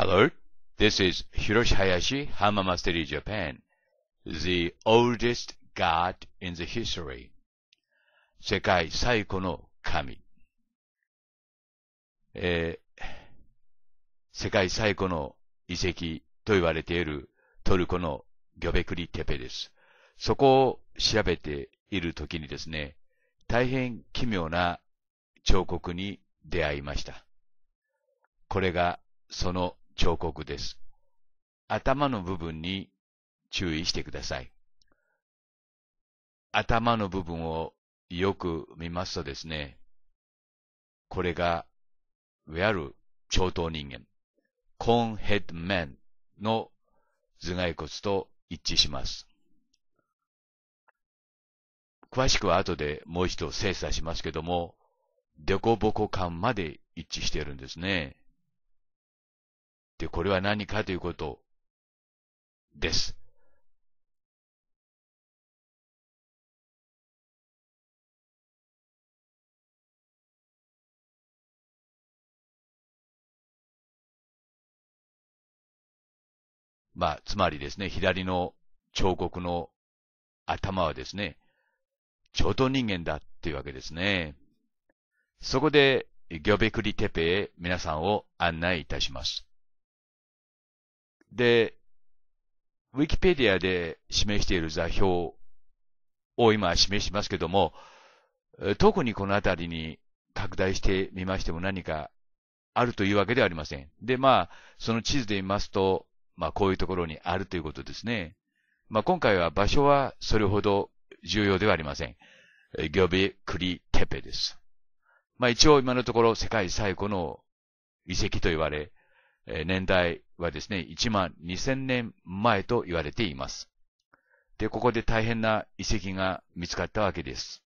Hello, this is Hiroshi Hayashi, Hama Mastery Japan, the oldest god in the history. 世界最古の神。えー、世界最古の遺跡と言われているトルコのギョベクリテペです。そこを調べているときにですね、大変奇妙な彫刻に出会いました。これがその彫刻です。頭の部分に注意してください。頭の部分をよく見ますとですね、これが、いわゆる超等人間、コーンヘッドメンの頭蓋骨と一致します。詳しくは後でもう一度精査しますけども、デコボコ感まで一致しているんですね。で、これは何かということです。まあ、つまりですね、左の彫刻の頭はですね、超等人間だっていうわけですね。そこで、ギョベクリテペへ皆さんを案内いたします。で、ウィキペディアで示している座標を今示しますけども、特にこのあたりに拡大してみましても何かあるというわけではありません。で、まあ、その地図で見ますと、まあ、こういうところにあるということですね。まあ、今回は場所はそれほど重要ではありません。ギョビ・クリテペです。まあ、一応今のところ世界最古の遺跡と言われ、年代はですね、1万2000年前と言われています。で、ここで大変な遺跡が見つかったわけです。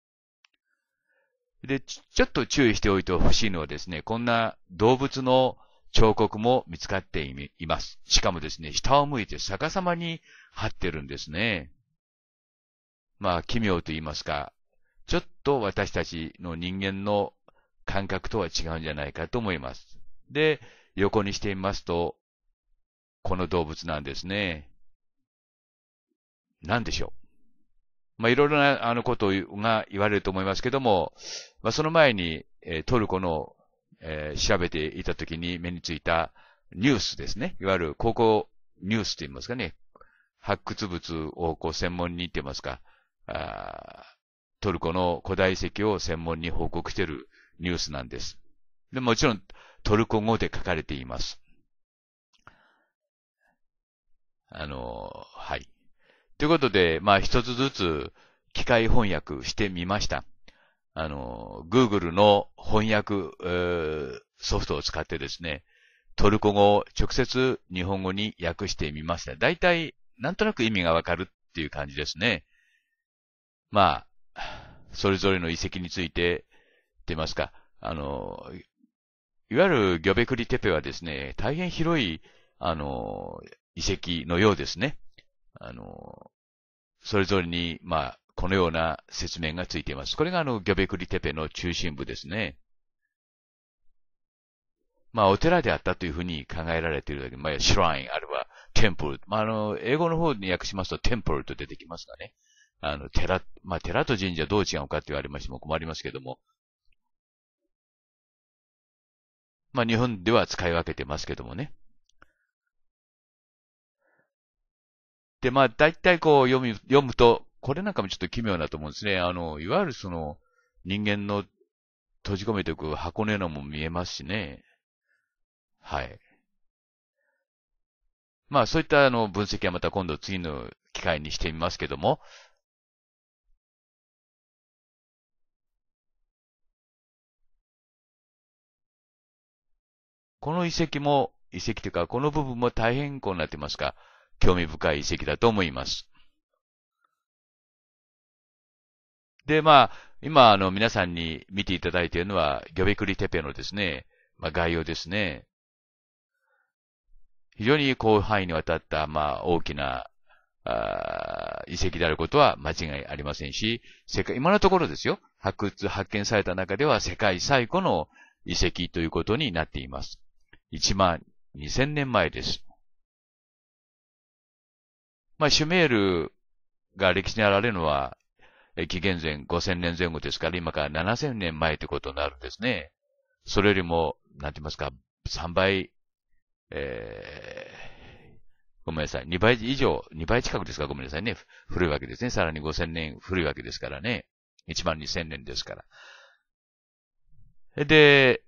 で、ちょっと注意しておいてほしいのはですね、こんな動物の彫刻も見つかっています。しかもですね、下を向いて逆さまに張ってるんですね。まあ、奇妙と言いますか、ちょっと私たちの人間の感覚とは違うんじゃないかと思います。で、横にしてみますと、この動物なんですね。何でしょう。まあ、いろいろな、あの、ことが言われると思いますけども、まあ、その前に、えトルコの、えー、調べていたときに目についたニュースですね。いわゆる高校ニュースと言いますかね。発掘物をこう専門にって言いますか、あトルコの古代遺跡を専門に報告しているニュースなんです。でもちろん、トルコ語で書かれています。あの、はい。ということで、まあ一つずつ機械翻訳してみました。あの、Google の翻訳、えー、ソフトを使ってですね、トルコ語を直接日本語に訳してみました。大体、なんとなく意味がわかるっていう感じですね。まあ、それぞれの遺跡について、って言いますか、あの、いわゆるギョベクリテペはですね、大変広い、あの、遺跡のようですね。あの、それぞれに、まあ、このような説明がついています。これがあの、ギョベクリテペの中心部ですね。まあ、お寺であったというふうに考えられているだけ、まあ、シュライン、あるいは、テンプル。まあ、あの、英語の方に訳しますと、テンプルと出てきますがね。あの、寺、まあ、寺と神社どう違うかって言われましても困りますけども、まあ、日本では使い分けてますけどもね。で、まあ、大体こう読み、読むと、これなんかもちょっと奇妙だと思うんですね。あの、いわゆるその、人間の閉じ込めておく箱根のも見えますしね。はい。まあ、そういったあの、分析はまた今度次の機会にしてみますけども、この遺跡も、遺跡というか、この部分も大変こうなってますが、興味深い遺跡だと思います。で、まあ、今、あの、皆さんに見ていただいているのは、ギョベクリテペのですね、まあ、概要ですね。非常に広範囲にわたった、まあ、大きな、あ遺跡であることは間違いありませんし、世界、今のところですよ、発掘、発見された中では世界最古の遺跡ということになっています。1万2000年前です。まあ、シュメールが歴史に現れるのは、紀元前5000年前後ですから、今から7000年前ということになるんですね。それよりも、なんて言いますか、3倍、えー、ごめんなさい、2倍以上、2倍近くですか、ごめんなさいね。古いわけですね。さらに5000年古いわけですからね。1万2000年ですから。で、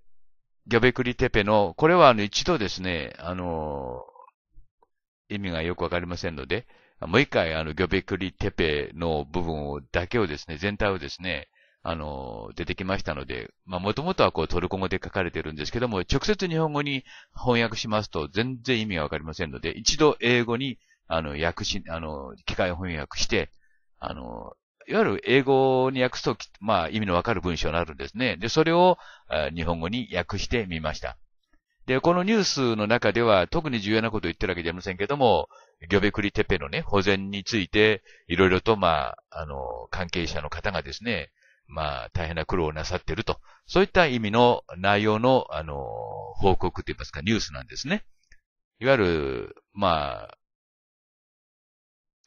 ギョベクリテペの、これはあの一度ですね、あの、意味がよくわかりませんので、もう一回あのギョベクリテペの部分をだけをですね、全体をですね、あの、出てきましたので、まあ、もともとはこうトルコ語で書かれてるんですけども、直接日本語に翻訳しますと全然意味がわかりませんので、一度英語に、あの、訳し、あの、機械翻訳して、あの、いわゆる英語に訳すとき、まあ意味のわかる文章になるんですね。で、それを日本語に訳してみました。で、このニュースの中では特に重要なことを言ってるわけじゃありませんけども、ギョベクリテペのね、保全について、いろいろと、まあ、あの、関係者の方がですね、まあ、大変な苦労をなさっていると。そういった意味の内容の、あの、報告といいますか、ニュースなんですね。いわゆる、まあ、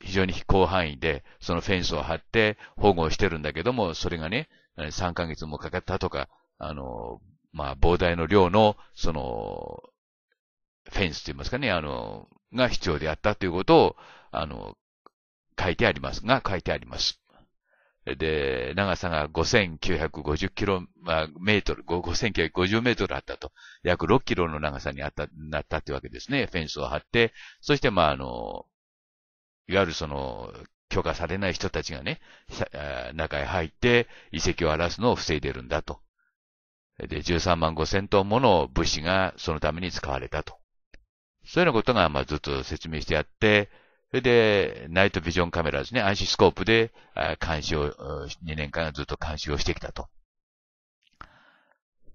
非常に広範囲で、そのフェンスを張って保護をしてるんだけども、それがね、3ヶ月もかかったとか、あの、まあ、膨大の量の、その、フェンスと言いますかね、あの、が必要であったということを、あの、書いてあります、が書いてあります。で、長さが5950キロ、まあ、メートル、5950メートルあったと。約6キロの長さにあった、なったってわけですね。フェンスを張って、そして、まあ、あの、いわゆるその、許可されない人たちがね、中へ入って遺跡を荒らすのを防いでるんだと。で、13万5千トンもの物資がそのために使われたと。そういうようなことが、まあ、ずっと説明してあって、それで、ナイトビジョンカメラですね、アンシスコープで、監視を、2年間ずっと監視をしてきたと。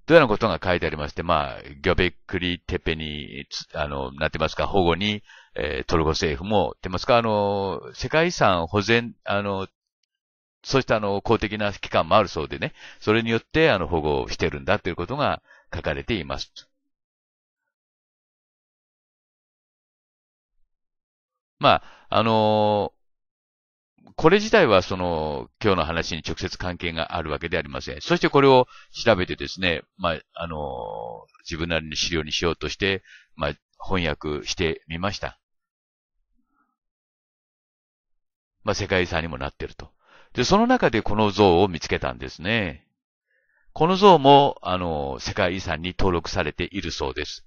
というようなことが書いてありまして、まあ、ギョベックリテペに、あの、なってますか、保護に、えー、トルコ政府も、ってますか、あの、世界遺産保全、あの、そうしたあの、公的な機関もあるそうでね、それによってあの、保護をしてるんだということが書かれています。まあ、あのこれ自体はその、今日の話に直接関係があるわけではありません。そしてこれを調べてですね、まあ、あの自分なりの資料にしようとして、まあ、翻訳してみました。まあ、世界遺産にもなっていると。で、その中でこの像を見つけたんですね。この像も、あの、世界遺産に登録されているそうです。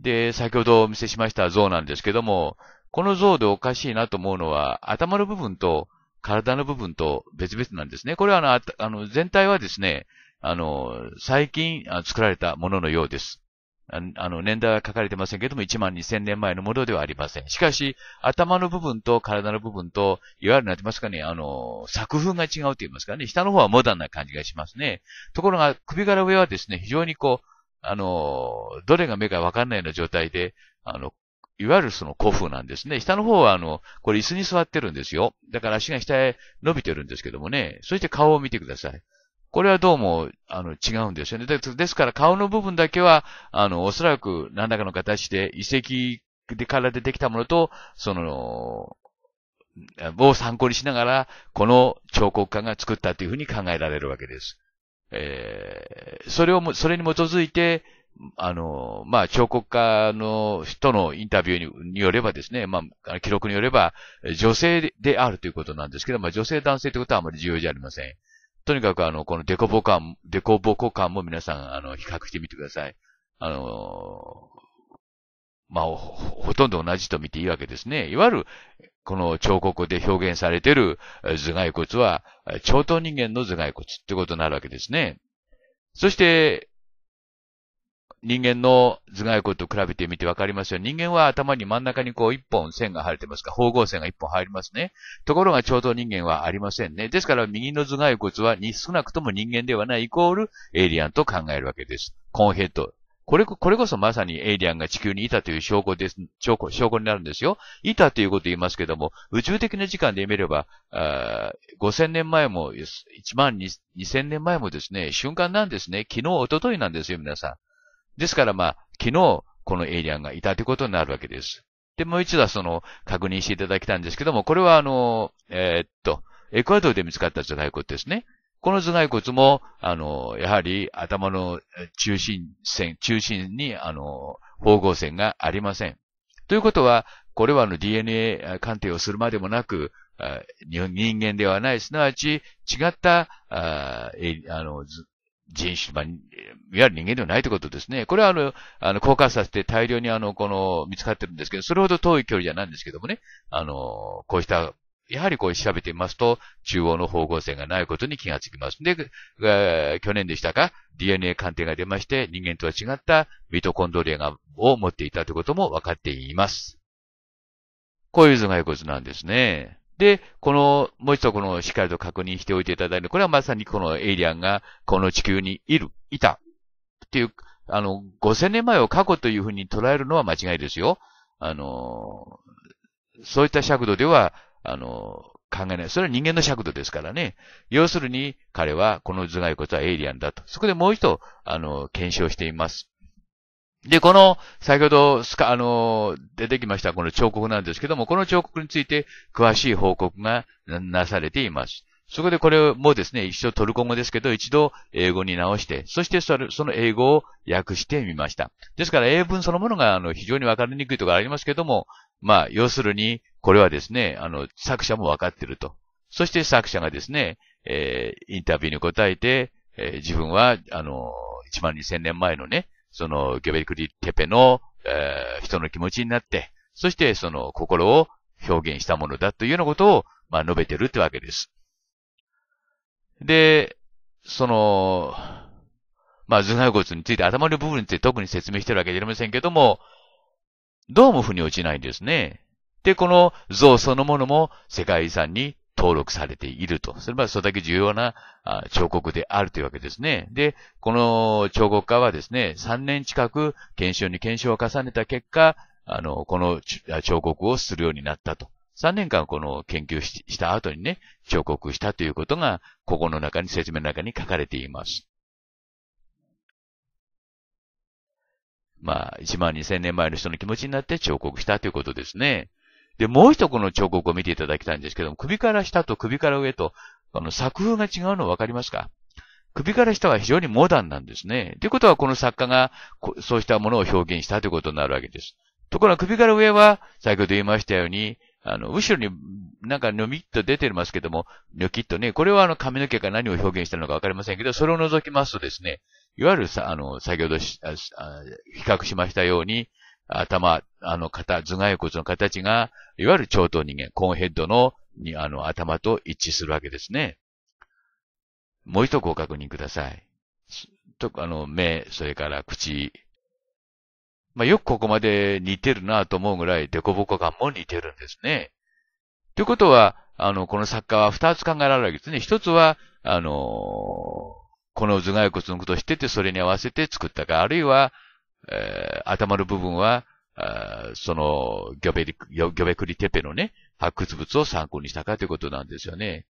で、先ほどお見せしました像なんですけども、この像でおかしいなと思うのは、頭の部分と体の部分と別々なんですね。これはあの、あの全体はですね、あの、最近作られたもののようです。あの、年代は書かれてませんけども、1万2000年前のものではありません。しかし、頭の部分と体の部分と、いわゆるな言てますかね、あの、作風が違うと言いますかね、下の方はモダンな感じがしますね。ところが、首から上はですね、非常にこう、あの、どれが目かわかんないような状態で、あの、いわゆるその古風なんですね。下の方はあの、これ椅子に座ってるんですよ。だから足が下へ伸びてるんですけどもね。そして顔を見てください。これはどうも、あの、違うんですよね。ですから顔の部分だけは、あの、おそらく何らかの形で遺跡でから出てきたものと、その、を参考にしながら、この彫刻家が作ったというふうに考えられるわけです。えー、それをも、それに基づいて、あの、まあ、彫刻家の人のインタビューによればですね、まあ、記録によれば、女性であるということなんですけど、まあ、女性男性ということはあまり重要じゃありません。とにかくあの、このデコボコ感、デコボコ感も皆さん、あの、比較してみてください。あのー、まあほ、ほとんど同じと見ていいわけですね。いわゆる、この彫刻で表現されている頭蓋骨は、超等人間の頭蓋骨ってことになるわけですね。そして、人間の頭蓋骨と比べてみてわかりますよ。人間は頭に真ん中にこう一本線が入ってますか、方合線が一本入りますね。ところが超等人間はありませんね。ですから右の頭蓋骨は少なくとも人間ではないイコールエイリアンと考えるわけです。コンヘッド。これ、これこそまさにエイリアンが地球にいたという証拠です、証拠、証拠になるんですよ。いたということを言いますけども、宇宙的な時間で見れば、あ5000年前も、1万2000年前もですね、瞬間なんですね、昨日、おとといなんですよ、皆さん。ですからまあ、昨日、このエイリアンがいたということになるわけです。で、もう一度はその、確認していただきたいんですけども、これはあの、えー、っと、エクアドルで見つかった頭蓋骨ですね。この頭蓋骨も、あの、やはり頭の中心線、中心に、あの、方向線がありません。ということは、これはあの DNA 鑑定をするまでもなく、人間ではない、すなわち違った、ああの人種、まあ、いわゆる人間ではないということですね。これはあの、あの、硬化させて大量にあの、この、見つかってるんですけど、それほど遠い距離じゃないんですけどもね、あの、こうしたやはりこう調べてみますと、中央の方向性がないことに気がつきます。で、えー、去年でしたか、DNA 鑑定が出まして、人間とは違ったミトコンドリアがを持っていたということも分かっています。こういう頭蓋骨なんですね。で、この、もう一度この、しっかりと確認しておいていただいて、これはまさにこのエイリアンがこの地球にいる、いた、っていう、あの、5000年前を過去というふうに捉えるのは間違いですよ。あの、そういった尺度では、あの、考えない。それは人間の尺度ですからね。要するに、彼は、この頭蓋骨はエイリアンだと。そこでもう一度、あの、検証しています。で、この、先ほど、すか、あの、出てきました、この彫刻なんですけども、この彫刻について詳しい報告がなされています。そこでこれもですね、一度トルコ語ですけど、一度英語に直して、そしてその英語を訳してみました。ですから英文そのものがあの非常にわかりにくいところありますけども、まあ、要するに、これはですね、あの、作者もわかっていると。そして作者がですね、えー、インタビューに答えて、えー、自分は、あの、1万2000年前のね、その、ギョベリクリテペの、えー、人の気持ちになって、そしてその心を表現したものだというようなことを、まあ、述べてるってわけです。で、その、まあ、頭蓋骨について、頭の部分について特に説明してるわけじゃありませんけども、どうも腑に落ちないんですね。で、この像そのものも世界遺産に登録されていると。それはそれだけ重要な彫刻であるというわけですね。で、この彫刻家はですね、3年近く検証に検証を重ねた結果、あの、この彫刻をするようになったと。3年間この研究した後にね、彫刻したということが、ここの中に、説明の中に書かれています。まあ、1万2000年前の人の気持ちになって彫刻したということですね。で、もう一個の彫刻を見ていただきたいんですけども、首から下と首から上と、あの、作風が違うの分かりますか首から下は非常にモダンなんですね。ということは、この作家が、そうしたものを表現したということになるわけです。ところが首から上は、先ほど言いましたように、あの、後ろになんかのミッと出てますけども、ニョキッとね、これはあの髪の毛が何を表現したのかわかりませんけど、それを除きますとですね、いわゆるさ、あの、先ほど比較しましたように、頭、あの、型、頭蓋骨の形が、いわゆる超等人間、コーンヘッドの、に、あの、頭と一致するわけですね。もう一度ご確認ください。と、あの、目、それから口。まあ、よくここまで似てるなと思うぐらい、デコボコ感も似てるんですね。ということは、あの、この作家は二つ考えられるわけですね。一つは、あの、この頭蓋骨のことを知ってて、それに合わせて作ったか、あるいは、えー、頭の部分は、その、ギョベリ、ギョベクリテペのね、発掘物を参考にしたかということなんですよね。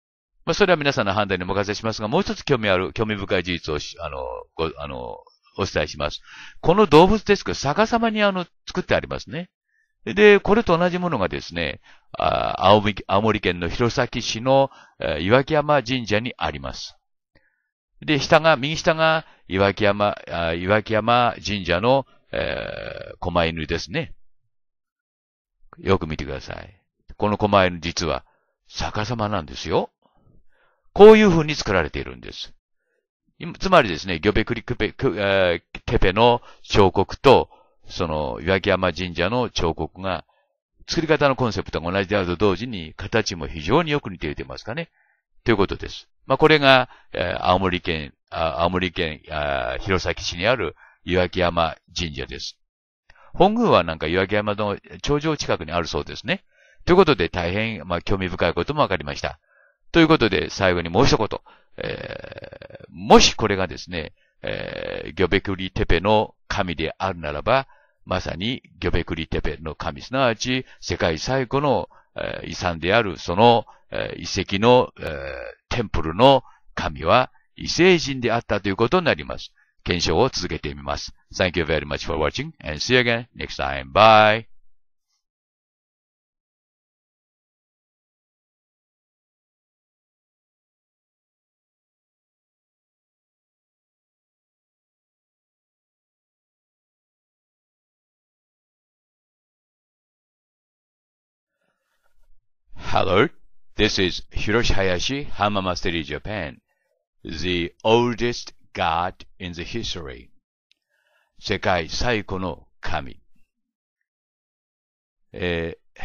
まあ、それは皆さんの判断にお任せしますが、もう一つ興味ある、興味深い事実をあの、ご、あの、お伝えします。この動物デスク、逆さまにあの、作ってありますね。で、これと同じものがですね、あ青森青森県の弘前市の、えー、岩木山神社にあります。で、下が、右下が岩木山、岩木山神社の、えー、狛犬ですね。よく見てください。この狛犬実は逆さまなんですよ。こういう風に作られているんです。つまりですね、ギョベクリクペ、クえー、テペの彫刻と、その、岩木山神社の彫刻が、作り方のコンセプトが同じであると同時に、形も非常によく似ていてますかね。ということです。まあ、これが、えー、青森県、青森県、弘前市にある岩木山神社です。本宮はなんか岩木山の頂上近くにあるそうですね。ということで大変、まあ、興味深いことも分かりました。ということで最後にもう一言。えー、もしこれがですね、えー、ギョベクリテペの神であるならば、まさにギョベクリテペの神、すなわち世界最古の遺産であるその、遺跡の、テンプルの神は異星人であったということになります。検証を続けてみます。Thank you very much for watching and see you again next time. Bye! Hello, this is Hiroshi Hayashi, Hama Mastery Japan, the oldest god in the history. 世界最古の神。えー、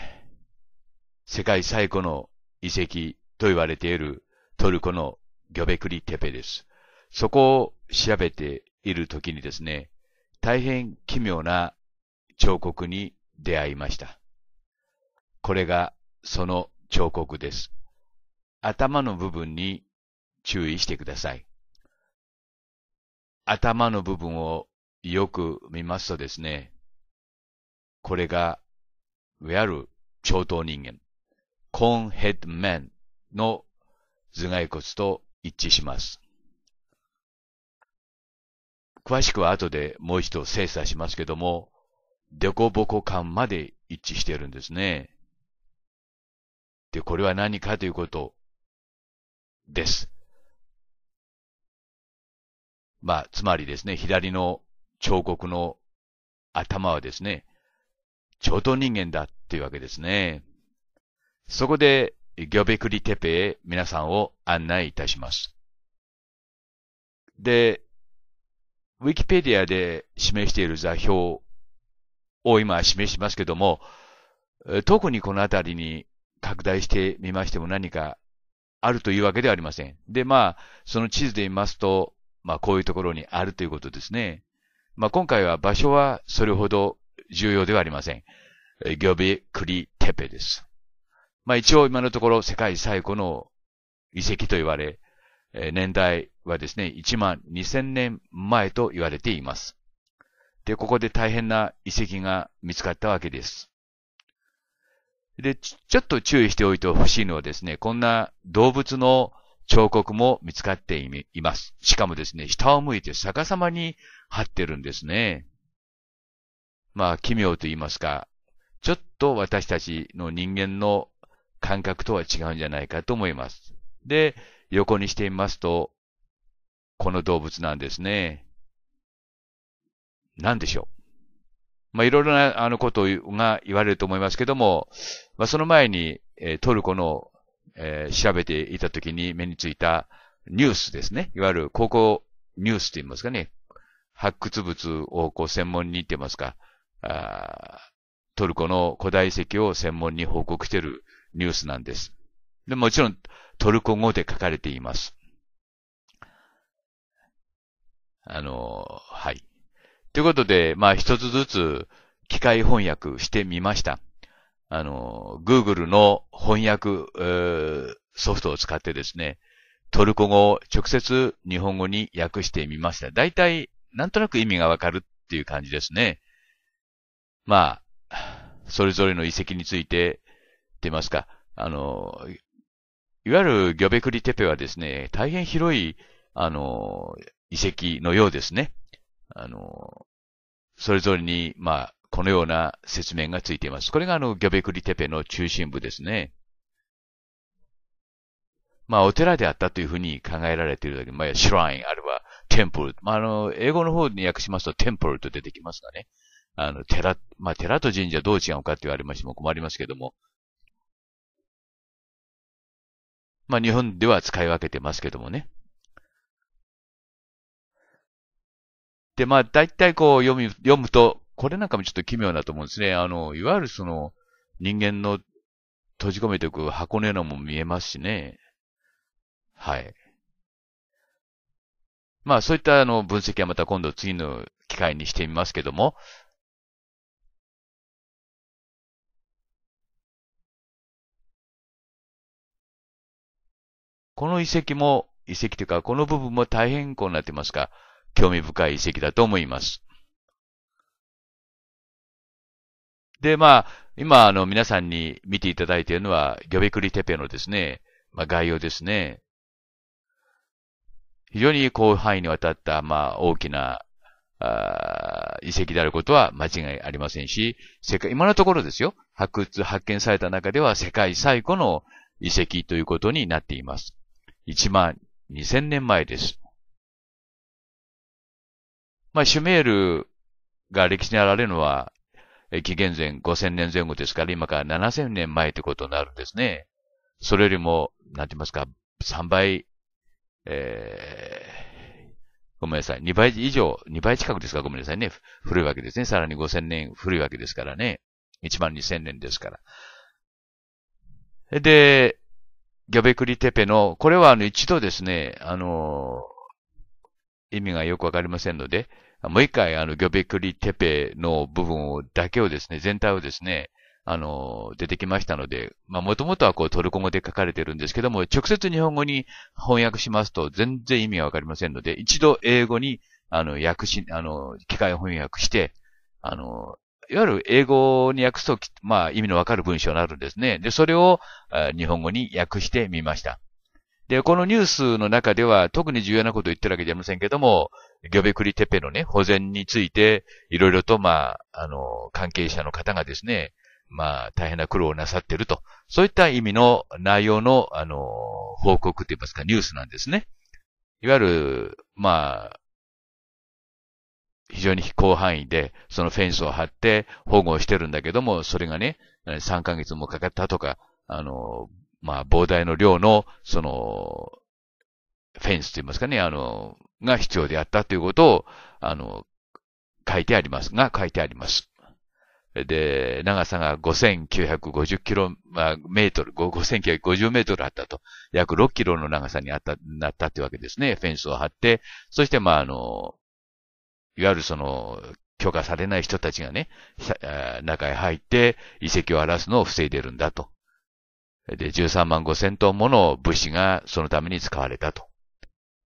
世界最古の遺跡と言われているトルコのギョベクリテペです。そこを調べているときにですね、大変奇妙な彫刻に出会いました。これがその彫刻です。頭の部分に注意してください。頭の部分をよく見ますとですね、これが、いわゆる超等人間、コーンヘッドメンの頭蓋骨と一致します。詳しくは後でもう一度精査しますけども、デコボコ感まで一致しているんですね。で、これは何かということです。まあ、つまりですね、左の彫刻の頭はですね、超等人間だっていうわけですね。そこで、ギョベクリテペへ皆さんを案内いたします。で、ウィキペディアで示している座標を今示しますけども、特にこのあたりに拡大してみましても何かあるというわけではありません。で、まあ、その地図で見ますと、まあ、こういうところにあるということですね。まあ、今回は場所はそれほど重要ではありません。ギョビクリテペです。まあ、一応今のところ世界最古の遺跡と言われ、年代はですね、1万2000年前と言われています。で、ここで大変な遺跡が見つかったわけです。で、ちょっと注意しておいてほしいのはですね、こんな動物の彫刻も見つかっています。しかもですね、下を向いて逆さまに張ってるんですね。まあ、奇妙と言いますか、ちょっと私たちの人間の感覚とは違うんじゃないかと思います。で、横にしてみますと、この動物なんですね。何でしょうまあ、いろいろな、あの、ことが言われると思いますけども、まあ、その前に、えー、トルコの、えー、調べていたときに目についたニュースですね。いわゆる高校ニュースと言いますかね。発掘物をこう専門にって言いますか、あトルコの古代遺跡を専門に報告しているニュースなんです。でもちろんトルコ語で書かれています。あの、はい。ということで、まあ一つずつ機械翻訳してみました。あの、Google の翻訳、えー、ソフトを使ってですね、トルコ語を直接日本語に訳してみました。大体、なんとなく意味がわかるっていう感じですね。まあ、それぞれの遺跡について、ってますか、あの、いわゆるギョベクリテペはですね、大変広い、あの、遺跡のようですね。あの、それぞれに、まあ、このような説明がついています。これがあの、ギョベクリテペの中心部ですね。まあ、お寺であったというふうに考えられているだけ、まあ、シュライン、あるいは、テンプル。まあ、あの、英語の方に訳しますと、テンプルと出てきますがね。あの、寺、まあ、寺と神社どう違うかって言われましても困りますけども。まあ、日本では使い分けてますけどもね。で、まあ、大体こう読み、読むと、これなんかもちょっと奇妙だと思うんですね。あの、いわゆるその、人間の閉じ込めておく箱根のも見えますしね。はい。まあ、そういったあの、分析はまた今度次の機会にしてみますけども、この遺跡も、遺跡というか、この部分も大変こうなってますら、興味深い遺跡だと思います。で、まあ、今、あの、皆さんに見ていただいているのは、ギョベクリテペのですね、まあ、概要ですね。非常に広範囲にわたった、まあ、大きな、あ遺跡であることは間違いありませんし、世界、今のところですよ、発掘、発見された中では世界最古の遺跡ということになっています。1万2000年前です。まあ、シュメールが歴史にあられるのは、紀元前5000年前後ですから、今から7000年前ってことになるんですね。それよりも、なんて言いますか、3倍、えー、ごめんなさい、2倍以上、2倍近くですか、ごめんなさいね。古いわけですね。さらに5000年古いわけですからね。12000万年ですから。で、ギョベクリテペの、これはあの一度ですね、あの、意味がよくわかりませんので、もう一回、あの、ギョベクリテペの部分を、だけをですね、全体をですね、あの、出てきましたので、まあ、もともとはこうトルコ語で書かれてるんですけども、直接日本語に翻訳しますと全然意味がわかりませんので、一度英語に、あの、訳し、あの、機械翻訳して、あの、いわゆる英語に訳すと、まあ、意味のわかる文章になるんですね。で、それを、日本語に訳してみました。で、このニュースの中では特に重要なことを言ってるわけじゃありませんけども、ギョベクリテペのね、保全について、いろいろと、まあ、あの、関係者の方がですね、まあ、大変な苦労をなさっていると。そういった意味の内容の、あの、報告といいますか、ニュースなんですね。いわゆる、まあ、非常に広範囲で、そのフェンスを張って保護をしてるんだけども、それがね、3ヶ月もかかったとか、あの、まあ、膨大の量の、その、フェンスと言いますかね、あの、が必要であったということを、あの、書いてあります、が書いてあります。で、長さが5950キロ、まあ、メートル、5950メートルあったと。約6キロの長さにあった、なったってわけですね。フェンスを張って、そして、まあ、あの、いわゆるその、許可されない人たちがね、中へ入って遺跡を荒らすのを防いでるんだとで、13万5千トンもの物資がそのために使われたと。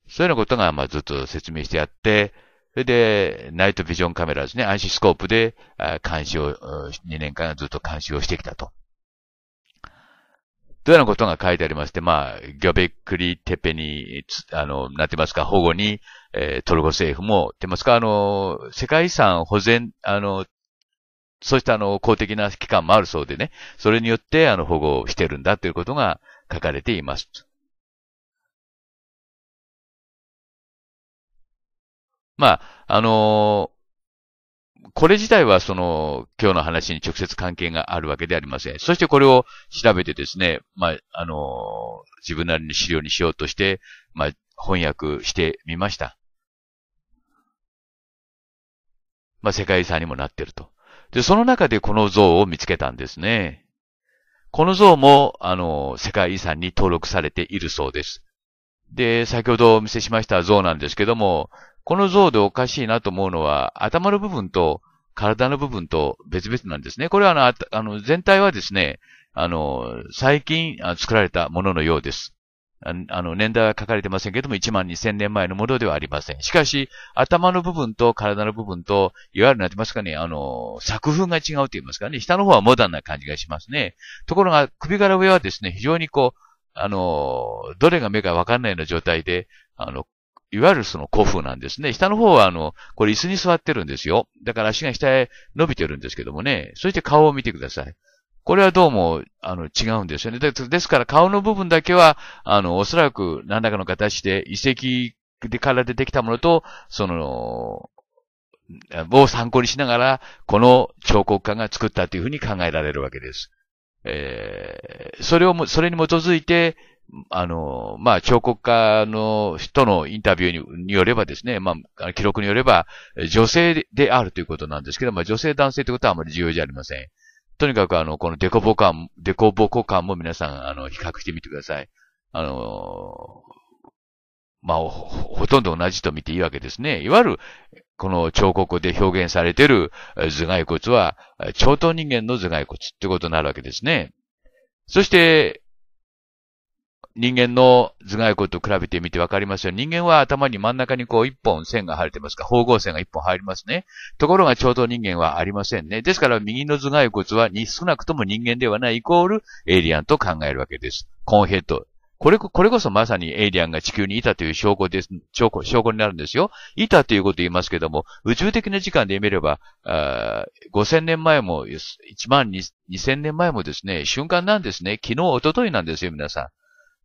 そういうようなことが、まあ、ずっと説明してあって、それで、ナイトビジョンカメラですね、暗視スコープで、監視を、2年間ずっと監視をしてきたと。というようなことが書いてありまして、まあ、ギョベックリテペに、あの、なってますか、保護に、えー、トルコ政府も、ってますか、あの、世界遺産保全、あの、そうしたあの公的な機関もあるそうでね、それによってあの保護をしてるんだということが書かれています。まあ、あのー、これ自体はその、今日の話に直接関係があるわけでありません。そしてこれを調べてですね、まあ、あのー、自分なりの資料にしようとして、まあ、翻訳してみました。まあ、世界遺産にもなってると。で、その中でこの像を見つけたんですね。この像も、あの、世界遺産に登録されているそうです。で、先ほどお見せしました像なんですけども、この像でおかしいなと思うのは、頭の部分と体の部分と別々なんですね。これはあの、あの全体はですね、あの、最近作られたもののようです。あの、年代は書かれてませんけども、1万2000年前のものではありません。しかし、頭の部分と体の部分と、いわゆるなってますかね、あの、作風が違うと言いますかね、下の方はモダンな感じがしますね。ところが、首から上はですね、非常にこう、あの、どれが目かわかんないような状態で、あの、いわゆるその古風なんですね。下の方はあの、これ椅子に座ってるんですよ。だから足が下へ伸びてるんですけどもね。そして顔を見てください。これはどうも、あの、違うんですよね。ですから、顔の部分だけは、あの、おそらく何らかの形で遺跡でから出てきたものと、その、を参考にしながら、この彫刻家が作ったというふうに考えられるわけです。えー、それをそれに基づいて、あの、まあ、彫刻家の人のインタビューによればですね、まあ、記録によれば、女性であるということなんですけど、まあ、女性男性ということはあまり重要じゃありません。とにかくあの、このデコボ感、デコボコ感も皆さん、あの、比較してみてください。あのー、まあ、ほとんど同じと見ていいわけですね。いわゆる、この彫刻で表現されている頭蓋骨は、超等人間の頭蓋骨ってことになるわけですね。そして、人間の頭蓋骨と比べてみてわかりますよ。人間は頭に真ん中にこう一本線が入れてますか、方向線が一本入りますね。ところが超等人間はありませんね。ですから右の頭蓋骨は少なくとも人間ではないイコールエイリアンと考えるわけです。コンヘッド。これ、これこそまさにエイリアンが地球にいたという証拠です、証拠、証拠になるんですよ。いたということを言いますけども、宇宙的な時間で見れば、あ5000年前も、1万2000年前もですね、瞬間なんですね。昨日、おとといなんですよ、皆さん。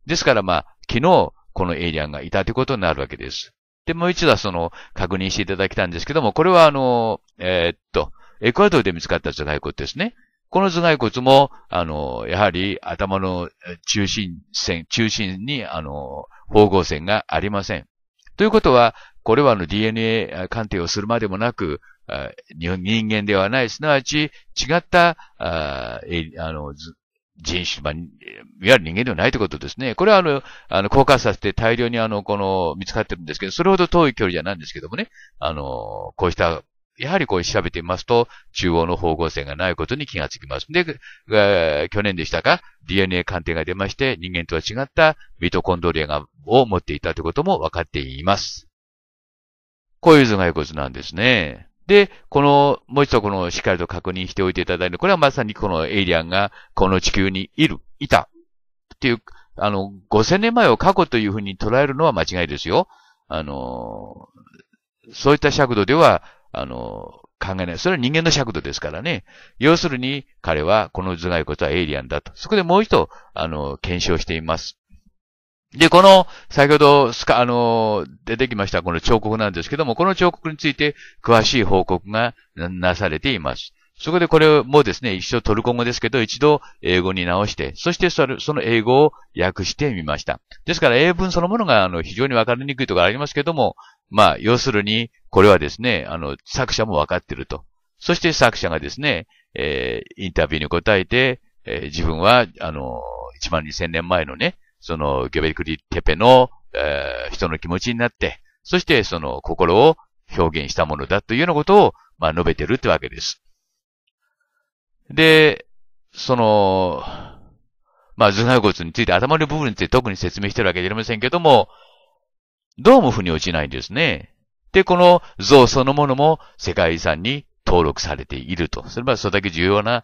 ですからまあ、昨日、このエイリアンがいたということになるわけです。で、もう一度はその、確認していただきたんですけども、これはあの、えー、っと、エクアドルで見つかった頭蓋骨ですね。この頭蓋骨も、あの、やはり頭の中心線、中心に、あの、方向線がありません。ということは、これはあの DNA 鑑定をするまでもなく、人間ではない、すなわち違った、ああの人種、まあ、いわゆる人間ではないということですね。これはあの、あの、硬化させて大量にあの、この、見つかってるんですけど、それほど遠い距離じゃないんですけどもね、あの、こうした、やはりこう調べてみますと、中央の方向性がないことに気がつきます。で、えー、去年でしたか、DNA 鑑定が出まして、人間とは違ったミトコンドリアが、を持っていたということも分かっています。こういう頭蓋骨なんですね。で、この、もう一度この、しっかりと確認しておいていただいて、これはまさにこのエイリアンが、この地球にいる、いた、っていう、あの、5000年前を過去というふうに捉えるのは間違いですよ。あの、そういった尺度では、あの、考えない。それは人間の尺度ですからね。要するに、彼は、この頭蓋骨はエイリアンだと。そこでもう一度、あの、検証しています。で、この、先ほど、すか、あの、出てきました、この彫刻なんですけども、この彫刻について、詳しい報告がなされています。そこでこれもですね、一応トルコ語ですけど、一度英語に直して、そしてその英語を訳してみました。ですから英文そのものがあの非常にわかりにくいところありますけども、まあ、要するに、これはですね、あの、作者もわかっていると。そして作者がですね、えー、インタビューに答えて、えー、自分は、あの、1万2000年前のね、その、ゲベリクリテペの、えー、人の気持ちになって、そしてその心を表現したものだというようなことを、まあ、述べてるってわけです。で、その、まあ、頭蓋骨について、頭の部分について特に説明してるわけじゃありませんけども、どうも腑に落ちないんですね。で、この像そのものも世界遺産に登録されていると。それはそれだけ重要な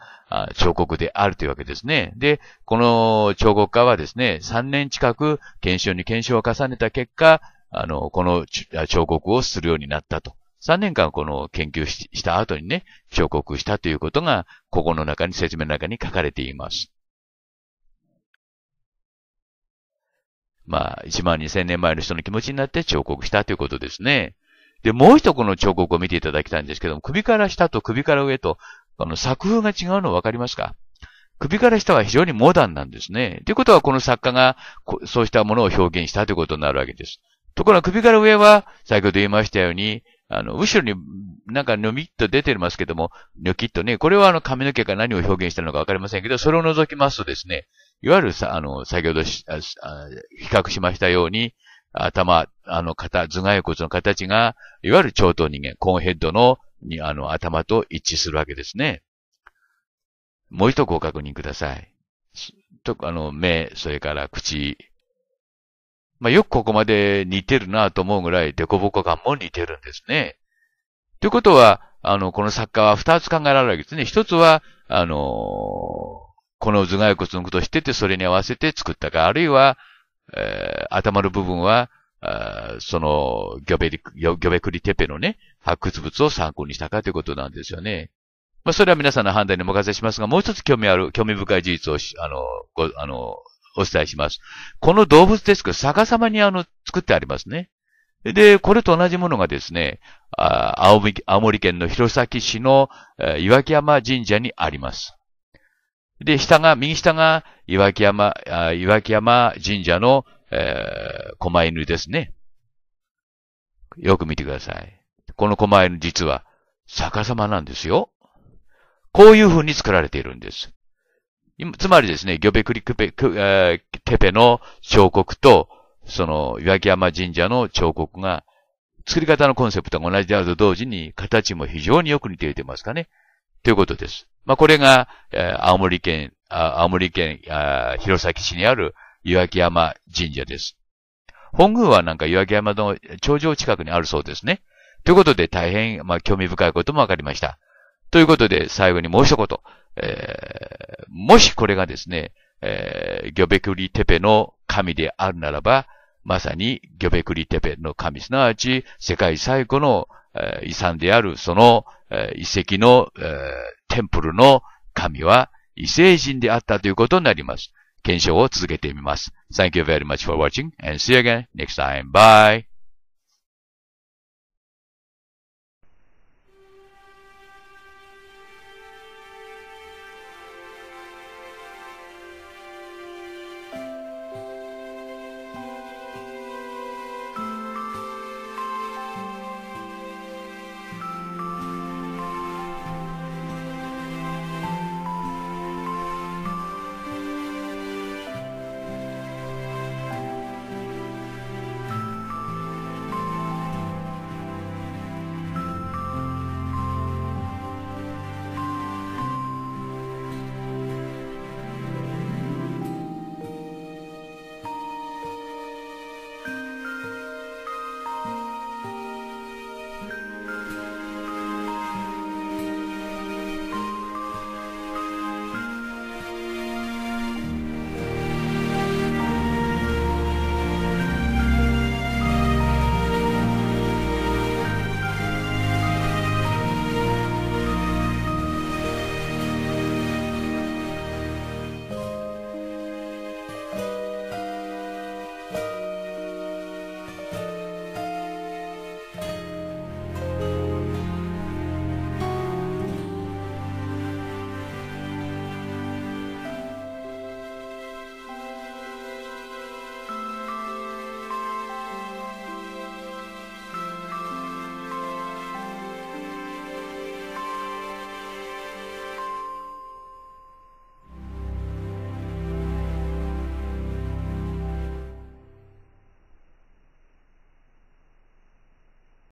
彫刻であるというわけですね。で、この彫刻家はですね、3年近く検証に検証を重ねた結果、あの、この彫刻をするようになったと。3年間この研究した後にね、彫刻したということが、ここの中に、説明の中に書かれています。まあ、1万2000年前の人の気持ちになって彫刻したということですね。で、もう一個の彫刻を見ていただきたいんですけども、首から下と首から上と、あの、作風が違うの分かりますか首から下は非常にモダンなんですね。ということは、この作家が、そうしたものを表現したということになるわけです。ところが首から上は、先ほど言いましたように、あの、後ろになんかのみっと出てますけども、ニョキッとね、これはあの髪の毛が何を表現したのかわかりませんけど、それを除きますとですね、いわゆるさ、あの、先ほど比較しましたように、頭、あの、型、頭蓋骨の形が、いわゆる超等人間、コーンヘッドの、に、あの、頭と一致するわけですね。もう一度ご確認ください。と、あの、目、それから口。まあ、よくここまで似てるなと思うぐらい、デコボコ感も似てるんですね。ということは、あの、この作家は二つ考えられるわけですね。一つは、あのこの頭蓋骨のことを知ってて、それに合わせて作ったか、あるいは、えー、頭の部分は、その、ギョベリ、ギョベクリテペのね、発掘物を参考にしたかということなんですよね。まあ、それは皆さんの判断にお任せしますが、もう一つ興味ある、興味深い事実をし、あの、ご、あの、お伝えします。この動物デスク、逆さまにあの、作ってありますね。で、これと同じものがですね、あ青森青森県の弘前市の、えー、岩木山神社にあります。で、下が、右下が岩木山、岩木山神社の、えー、狛犬ですね。よく見てください。この狛犬実は逆さまなんですよ。こういう風に作られているんです。つまりですね、ギョベクリクペ、クえー、テペの彫刻と、その、岩木山神社の彫刻が、作り方のコンセプトが同じであると同時に、形も非常によく似ていてますかね。ということです。まあ、これが、えー、青森県、あ青森県あ、弘前市にある岩木山神社です。本宮はなんか岩木山の頂上近くにあるそうですね。ということで大変、まあ、興味深いことも分かりました。ということで、最後にもう一言。えー、もしこれがですね、えー、ギョベクリテペの神であるならば、まさにギョベクリテペの神、すなわち世界最古の遺産であるその、遺跡の、テンプルの神は異星人であったということになります。検証を続けてみます。Thank you very much for watching and see you again next time. Bye!